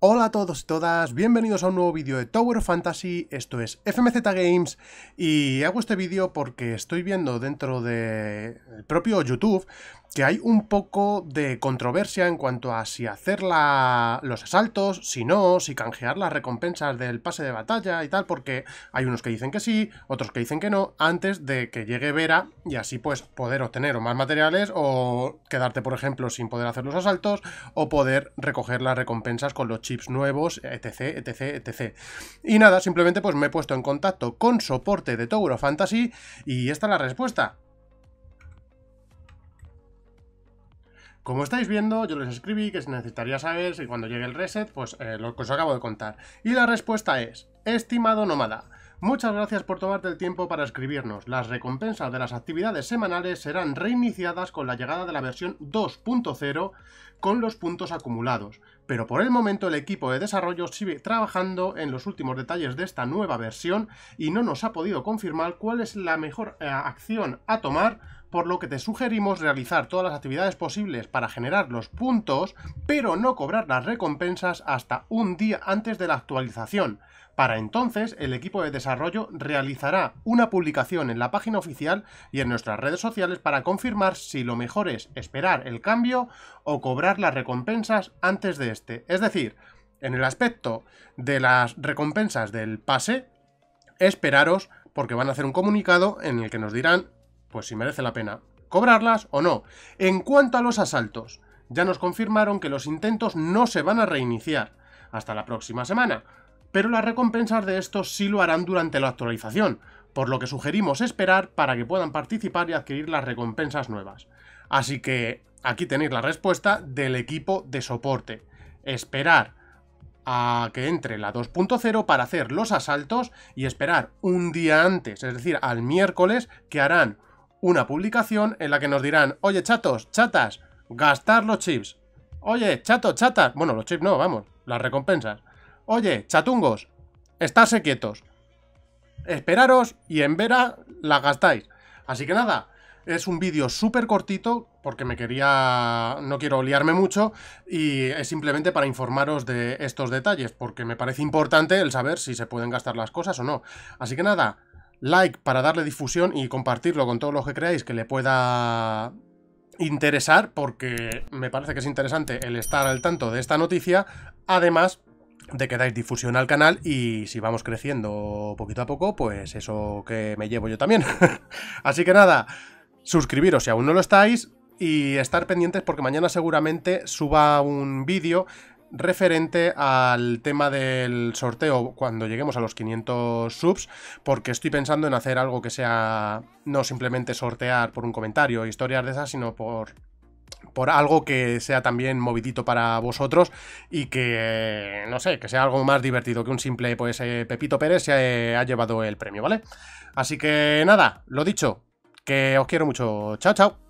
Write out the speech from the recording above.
Hola a todos y todas, bienvenidos a un nuevo vídeo de Tower of Fantasy, esto es FMZ Games y hago este vídeo porque estoy viendo dentro del El propio YouTube que hay un poco de controversia en cuanto a si hacer los asaltos, si no, si canjear las recompensas del pase de batalla y tal, porque hay unos que dicen que sí, otros que dicen que no, antes de que llegue Vera y así pues poder obtener más materiales o quedarte por ejemplo sin poder hacer los asaltos o poder recoger las recompensas con los chips nuevos, etc, etc, etc. Y nada, simplemente pues me he puesto en contacto con soporte de Touro Fantasy y esta es la respuesta. Como estáis viendo, yo les escribí que se necesitaría saber si cuando llegue el reset, pues eh, lo que os acabo de contar. Y la respuesta es, estimado nómada, muchas gracias por tomarte el tiempo para escribirnos. Las recompensas de las actividades semanales serán reiniciadas con la llegada de la versión 2.0 con los puntos acumulados. Pero por el momento el equipo de desarrollo sigue trabajando en los últimos detalles de esta nueva versión y no nos ha podido confirmar cuál es la mejor eh, acción a tomar por lo que te sugerimos realizar todas las actividades posibles para generar los puntos, pero no cobrar las recompensas hasta un día antes de la actualización. Para entonces, el equipo de desarrollo realizará una publicación en la página oficial y en nuestras redes sociales para confirmar si lo mejor es esperar el cambio o cobrar las recompensas antes de este. Es decir, en el aspecto de las recompensas del pase, esperaros porque van a hacer un comunicado en el que nos dirán pues si merece la pena cobrarlas o no. En cuanto a los asaltos, ya nos confirmaron que los intentos no se van a reiniciar hasta la próxima semana, pero las recompensas de estos sí lo harán durante la actualización, por lo que sugerimos esperar para que puedan participar y adquirir las recompensas nuevas. Así que aquí tenéis la respuesta del equipo de soporte. Esperar a que entre la 2.0 para hacer los asaltos y esperar un día antes, es decir, al miércoles, que harán una publicación en la que nos dirán, oye chatos, chatas, gastar los chips. Oye, chato, chatas, bueno, los chips no, vamos, las recompensas. Oye, chatungos, estarse quietos. Esperaros y en vera la gastáis. Así que nada, es un vídeo súper cortito porque me quería... no quiero liarme mucho y es simplemente para informaros de estos detalles porque me parece importante el saber si se pueden gastar las cosas o no. Así que nada, like para darle difusión y compartirlo con todos los que creáis que le pueda interesar, porque me parece que es interesante el estar al tanto de esta noticia, además de que dais difusión al canal y si vamos creciendo poquito a poco, pues eso que me llevo yo también. Así que nada, suscribiros si aún no lo estáis, y estar pendientes porque mañana seguramente suba un vídeo referente al tema del sorteo cuando lleguemos a los 500 subs, porque estoy pensando en hacer algo que sea no simplemente sortear por un comentario, o historias de esas, sino por por algo que sea también movidito para vosotros y que, no sé, que sea algo más divertido que un simple, pues, eh, Pepito Pérez se ha llevado el premio, ¿vale? Así que nada, lo dicho, que os quiero mucho. Chao, chao.